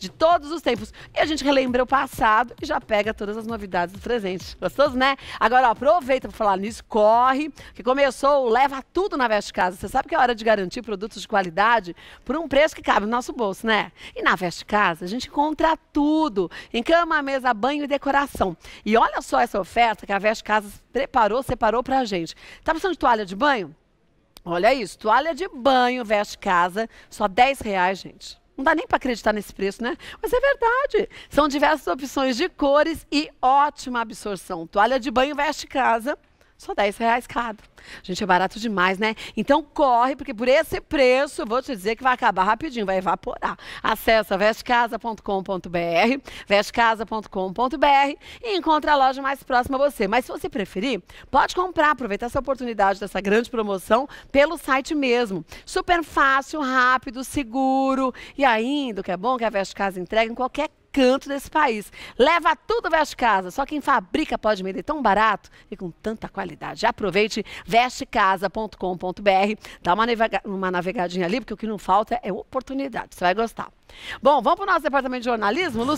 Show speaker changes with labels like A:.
A: de todos os tempos. E a gente relembra o passado e já pega todas as novidades do presente. Gostoso, né? Agora, ó, aproveita para falar nisso, corre, que começou Leva Tudo na Veste Casa. Você sabe que é hora de garantir produtos de qualidade por um preço que cabe no nosso bolso, né? E na Veste Casa a gente encontra tudo, em cama, mesa, banho e decoração. E olha só essa oferta que a Veste Casa preparou, separou para a gente. Tá precisando de toalha de banho? Olha isso, toalha de banho, veste casa, só 10 reais, gente. Não dá nem para acreditar nesse preço, né? Mas é verdade. São diversas opções de cores e ótima absorção. Toalha de banho veste casa só 10 reais cada. Gente, é barato demais, né? Então corre, porque por esse preço eu vou te dizer que vai acabar rapidinho, vai evaporar. Acesse vestecasa.com.br, vestecasa.com.br e encontra a loja mais próxima a você. Mas se você preferir, pode comprar, aproveitar essa oportunidade dessa grande promoção pelo site mesmo. Super fácil, rápido, seguro e ainda, o que é bom, que a Veste Casa entrega em qualquer canto desse país. Leva tudo Veste Casa. Só quem fabrica pode vender tão barato e com tanta qualidade. Já aproveite vestecasa.com.br. Dá uma, navega uma navegadinha ali, porque o que não falta é oportunidade. Você vai gostar. Bom, vamos para o nosso departamento de jornalismo.